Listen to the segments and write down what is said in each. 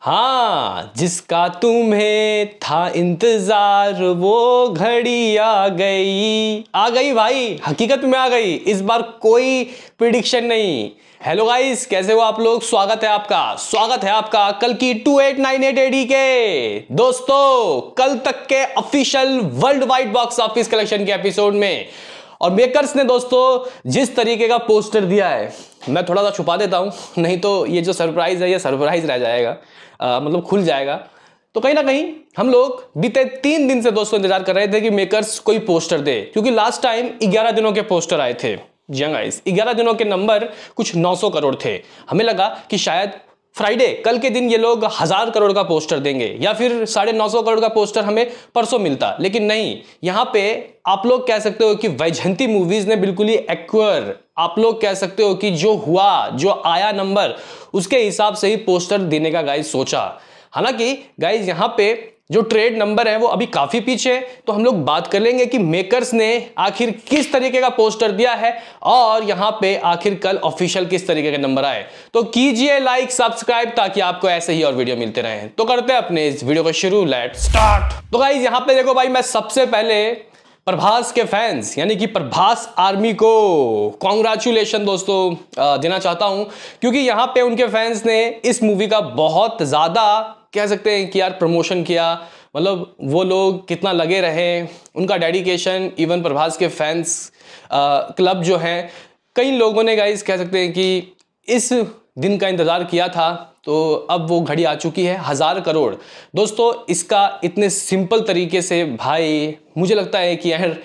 हाँ जिसका तुम्हें था इंतज़ार वो घड़ी आ गई आ गई भाई हकीकत में आ गई इस बार कोई प्रिडिक्शन नहीं हेलो गाइस कैसे हो आप लोग स्वागत है आपका स्वागत है आपका कल की two eight nine eight AD के दोस्तों कल तक के official worldwide box office collection के एपिसोड में और मेकर्स ने दोस्तों जिस तरीके का पोस्टर दिया है मैं थोड़ा सा छुपा देता हूँ नहीं तो ये जो सरप्राइज़ है ये सरप्राइज़ रह जाएगा आ, मतलब खुल जाएगा तो कहीं ना कहीं हम लोग बीते तीन दिन से दोस्तों इंतजार कर रहे थे कि मेकर्स कोई पोस्टर दे क्योंकि लास्ट टाइम ग्यारह दिनों के पोस्टर आए थे जंग ग्यारह दिनों के नंबर कुछ 900 करोड़ थे हमें लगा कि शायद फ्राइडे कल के दिन ये लोग हजार करोड़ का पोस्टर देंगे या फिर साढ़े नौ सौ करोड़ का पोस्टर हमें परसों मिलता लेकिन नहीं यहाँ पे आप लोग कह सकते हो कि वैजंती मूवीज ने बिल्कुल ही एक्वर आप लोग कह सकते हो कि जो हुआ जो आया नंबर उसके हिसाब से ही पोस्टर देने का गाइज सोचा हालांकि गाइज यहाँ पे जो ट्रेड नंबर है वो अभी काफी पीछे है तो हम लोग बात कर लेंगे कि मेकर्स ने आखिर किस तरीके का पोस्टर दिया है और यहां पे आखिर कल ऑफिशियल किस तरीके के नंबर आए तो कीजिए लाइक सब्सक्राइब ताकि आपको ऐसे ही और वीडियो मिलते रहे तो करते हैं अपने इस वीडियो को शुरू लेट स्टार्ट तो गाइज यहां पे देखो भाई मैं सबसे पहले प्रभास के फैंस यानी कि प्रभास आर्मी को कॉन्ग्रेचुलेशन दोस्तों देना चाहता हूं क्योंकि यहां पे उनके फैंस ने इस मूवी का बहुत ज्यादा कह सकते हैं कि यार प्रमोशन किया मतलब वो लोग कितना लगे रहे उनका डेडिकेशन इवन प्रभास के फैंस क्लब जो हैं कई लोगों ने गाइस कह सकते हैं कि इस दिन का इंतज़ार किया था तो अब वो घड़ी आ चुकी है हज़ार करोड़ दोस्तों इसका इतने सिंपल तरीके से भाई मुझे लगता है कि यार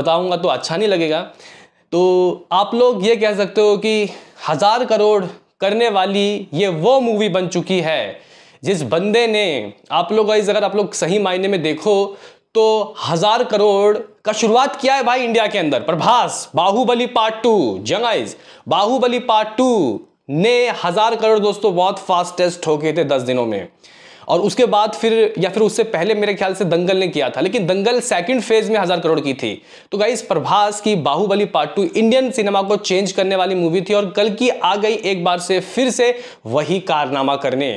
बताऊंगा तो अच्छा नहीं लगेगा तो आप लोग ये कह सकते हो कि हज़ार करोड़ करने वाली ये वो मूवी बन चुकी है जिस बंदे ने आप लोग गाइज अगर आप लोग सही मायने में देखो तो हजार करोड़ का शुरुआत किया है भाई इंडिया के अंदर प्रभास बाहुबली पार्ट टू जंगाइज बाहुबली पार्ट टू ने हजार करोड़ दोस्तों बहुत फास्टेस्ट गए थे दस दिनों में और उसके बाद फिर या फिर उससे पहले मेरे ख्याल से दंगल ने किया था लेकिन दंगल सेकंड फेज में हजार करोड़ की थी तो गाइस प्रभास की Baahubali part two Indian cinema को चेंज करने वाली मूवी थी और कल की आ गई एक बार से फिर से वही कारनामा करने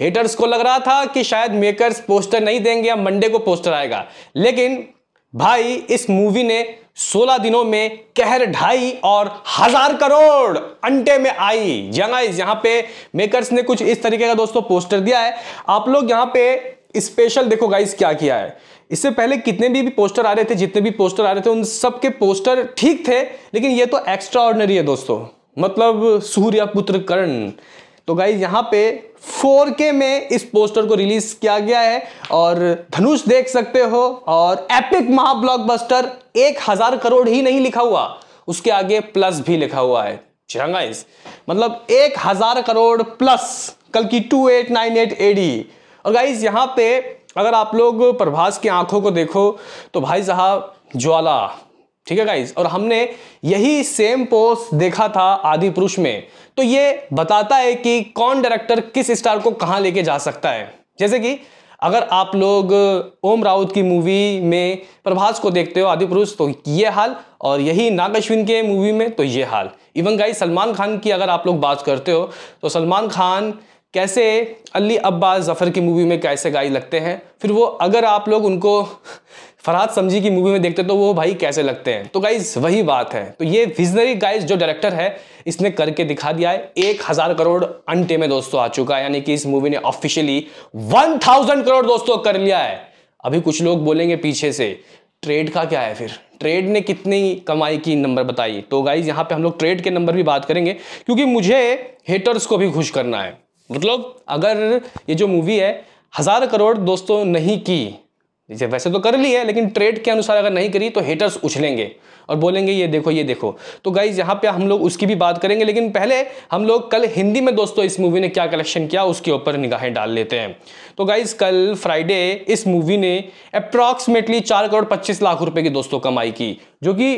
हेटर्स को लग रहा था कि शायद मेकर्स पोस्टर नहीं देंगे या मंडे को पोस्टर आएगा लेकिन भाई इस मूवी ने सोलह दिनों में कहर ढाई और हजार करोड़ अंटे में आई जंगाइज यहां पे मेकर्स ने कुछ इस तरीके का दोस्तों पोस्टर दिया है आप लोग यहां पे स्पेशल देखो गाइस क्या किया है इससे पहले कितने भी, भी पोस्टर आ रहे थे जितने भी पोस्टर आ रहे थे उन सब के पोस्टर ठीक थे लेकिन ये तो एक्स्ट्रा है दोस्तों मतलब सूर्य पुत्र कर्ण तो गाइज यहाँ पे 4K में इस पोस्टर को रिलीज किया गया है और धनुष देख सकते हो और एपिक महाब्लॉकबस्टर एक हजार करोड़ ही नहीं लिखा हुआ उसके आगे प्लस भी लिखा हुआ है गाइज हाँ मतलब एक हजार करोड़ प्लस कल की two eight nine eight AD और गाइज यहाँ पे अगर आप लोग प्रभास की आंखों को देखो तो भाई साहब ज्वाला ठीक है गाइज और हमने यही सेम पोस्ट देखा था आदि पुरुष में तो ये बताता है कि कौन डायरेक्टर किस स्टार को कहाँ लेके जा सकता है जैसे कि अगर आप लोग ओम राउत की मूवी में प्रभास को देखते हो आदि पुरुष तो ये हाल और यही नाग अश्विन के मूवी में तो ये हाल इवन गाइज सलमान खान की अगर आप लोग बात करते हो तो सलमान खान कैसे अली अब्बास जफ़र की मूवी में कैसे गाई लगते हैं फिर वो अगर आप लोग उनको फरहाद समझी की मूवी में देखते तो वो भाई कैसे लगते हैं तो गाइज वही बात है तो ये विजनरी गाइज जो डायरेक्टर है इसने करके दिखा दिया है एक हजार करोड़ अंटे में दोस्तों आ चुका है यानी कि इस मूवी ने ऑफिशियली वन थाउजेंड करोड़ दोस्तों कर लिया है अभी कुछ लोग बोलेंगे पीछे से ट्रेड का क्या है फिर ट्रेड ने कितनी कमाई की नंबर बताई तो गाइज यहाँ पे हम लोग ट्रेड के नंबर भी बात करेंगे क्योंकि मुझे हेटर्स को भी खुश करना है मतलब अगर ये जो मूवी है हज़ार करोड़ दोस्तों नहीं की जैसे वैसे तो कर ली है लेकिन ट्रेड के अनुसार अगर नहीं करी तो हेटर्स उछलेंगे और बोलेंगे ये देखो ये देखो तो गाइज यहाँ पे हम लोग उसकी भी बात करेंगे लेकिन पहले हम लोग कल हिंदी में दोस्तों इस मूवी ने क्या कलेक्शन किया उसके ऊपर निगाहें डाल लेते हैं तो गाइज कल फ्राइडे इस मूवी ने अप्रॉक्सीमेटली चार करोड़ पच्चीस लाख रुपये की दोस्तों कमाई की जो कि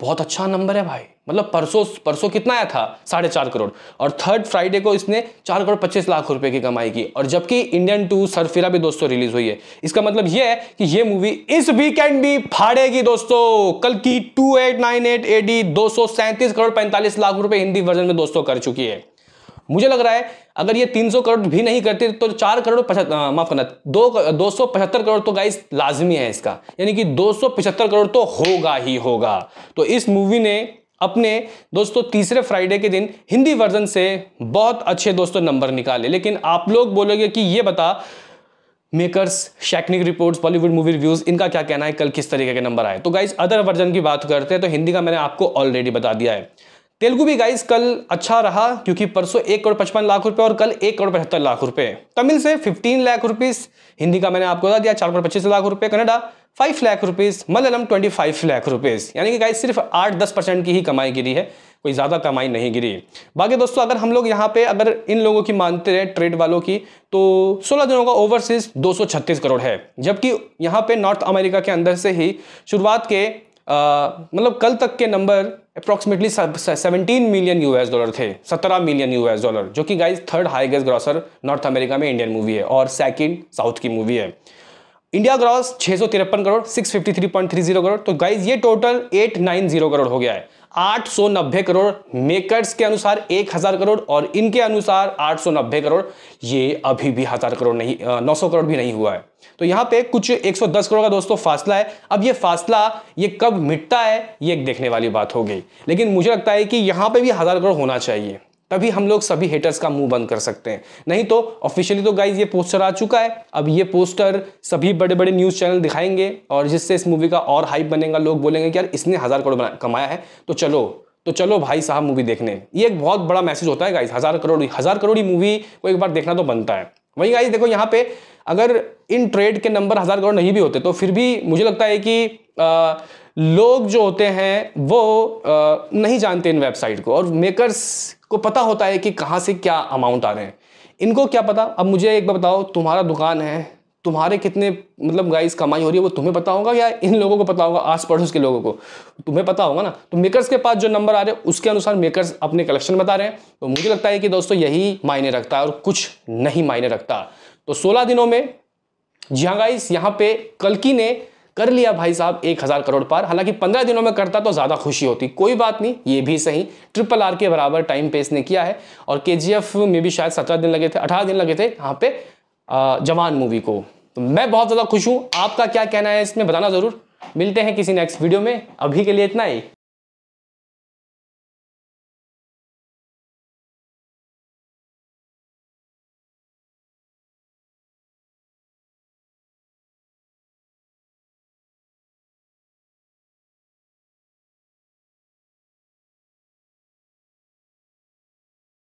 बहुत अच्छा नंबर है भाई मतलब परसों परसों कितना आया था साढ़े चार करोड़ और थर्ड फ्राइडे को इसने चार करोड़ पच्चीस लाख रुपए की कमाई की और जबकि इंडियन टू सरफिरा भी दोस्तों रिलीज हुई है इसका मतलब यह है कि यह मूवी इस वीकेंड भी फाड़ेगी दोस्तों कल की two eight nine eight AD दो सौ सैंतीस करोड़ पैंतालीस लाख रुपए हिंदी वर्जन में दोस्तों कर चुकी है मुझे लग रहा है अगर ये 300 करोड़ भी नहीं करती तो चार करोड़ माफ करना दो दो सौ पचहत्तर करोड़ तो गाइस लाजमी है इसका यानी कि दो सौ पचहत्तर करोड़ तो होगा ही होगा तो इस मूवी ने अपने दोस्तों तीसरे फ्राइडे के दिन हिंदी वर्जन से बहुत अच्छे दोस्तों नंबर निकाले लेकिन आप लोग बोलोगे कि ये बता makers Sacnilk reports Bollywood movie reviews इनका क्या कहना है कल किस तरीके के नंबर आए तो गाइज अदर वर्जन की बात करते हैं तो हिंदी का मैंने आपको ऑलरेडी बता दिया है तेलुगु भी गाइज कल अच्छा रहा क्योंकि परसों एक करोड़ पचपन लाख रुपए और कल एक करोड़ पचहत्तर लाख रुपए तमिल से फिफ्टीन लाख रुपीस हिंदी का मैंने आपको बता दिया चार करोड़ पच्चीस लाख रुपए Kannada five lakh rupees Malayalam twenty five lakh rupees यानी कि गाइस सिर्फ आठ दस परसेंट की ही कमाई गिरी है कोई ज़्यादा कमाई नहीं गिरी बाकी दोस्तों अगर हम लोग यहाँ पे अगर इन लोगों की मानते रहे ट्रेड वालों की तो 16 दिनों का ओवरसीज 236 करोड़ है जबकि यहाँ पे नॉर्थ अमेरिका के अंदर से ही शुरुआत के मतलब कल तक के number approximately seventeen million US dollar थे सत्रह मिलियन एस डॉलर जो कि guys third highest grosser North America में इंडियन मूवी है और सेकेंड साउथ की मूवी है इंडिया ग्रॉस छह करोड़ सिक्स करोड़ तो गाइज ये टोटल 890 करोड़ हो गया है 890 करोड़ मेकर्स के अनुसार 1000 करोड़ और इनके अनुसार 890 करोड़ ये अभी भी हजार करोड़ नहीं नौ सौ करोड़ भी नहीं हुआ है तो यहाँ पे कुछ 110 करोड़ का दोस्तों फासला है अब ये फासला ये कब मिटता है ये एक देखने वाली बात हो गई लेकिन मुझे लगता है कि यहाँ पे भी हजार करोड़ होना चाहिए तभी हम लोग सभी हेटर्स का मुंह बंद कर सकते हैं नहीं तो ऑफिशियली तो गाइज ये पोस्टर आ चुका है अब ये पोस्टर सभी बड़े बड़े न्यूज़ चैनल दिखाएंगे और जिससे इस मूवी का और हाइप बनेगा लोग बोलेंगे कि यार इसने हज़ार करोड़ कमाया है तो चलो तो चलो भाई साहब मूवी देखने ये एक बहुत बड़ा मैसेज होता है गाइज हज़ार करोड़ हज़ार करोड़ मूवी को एक बार देखना तो बनता है वहीं गाइज देखो यहाँ पे अगर इन ट्रेड के नंबर हज़ार करोड़ नहीं भी होते तो फिर भी मुझे लगता है कि लोग जो होते हैं वो नहीं जानते इन वेबसाइट को और मेकर्स को पता होता है कि कहाँ से क्या अमाउंट आ रहे हैं इनको क्या पता अब मुझे एक बार बताओ तुम्हारा दुकान है तुम्हारे कितने मतलब गाइस कमाई हो रही है वो तुम्हें पता होगा या इन लोगों को पता होगा आस पड़ोस के लोगों को तुम्हें पता होगा ना तो मेकर्स के पास जो नंबर आ रहे हैं उसके अनुसार मेकर्स अपने कलेक्शन बता रहे हैं तो मुझे लगता है कि दोस्तों यही मायने रखता है और कुछ नहीं मायने रखता तो सोलह दिनों में जी हाँ गाइस यहाँ पे कल्कि ने कर लिया भाई साहब एक हज़ार करोड़ पार हालांकि पंद्रह दिनों में करता तो ज़्यादा खुशी होती कोई बात नहीं ये भी सही ट्रिपल आर के बराबर टाइम पे इसने किया है और के में भी शायद सत्रह दिन लगे थे अठारह दिन लगे थे यहाँ पे जवान मूवी को तो मैं बहुत ज़्यादा खुश हूँ आपका क्या कहना है इसमें बताना ज़रूर मिलते हैं किसी नेक्स्ट वीडियो में अभी के लिए इतना ही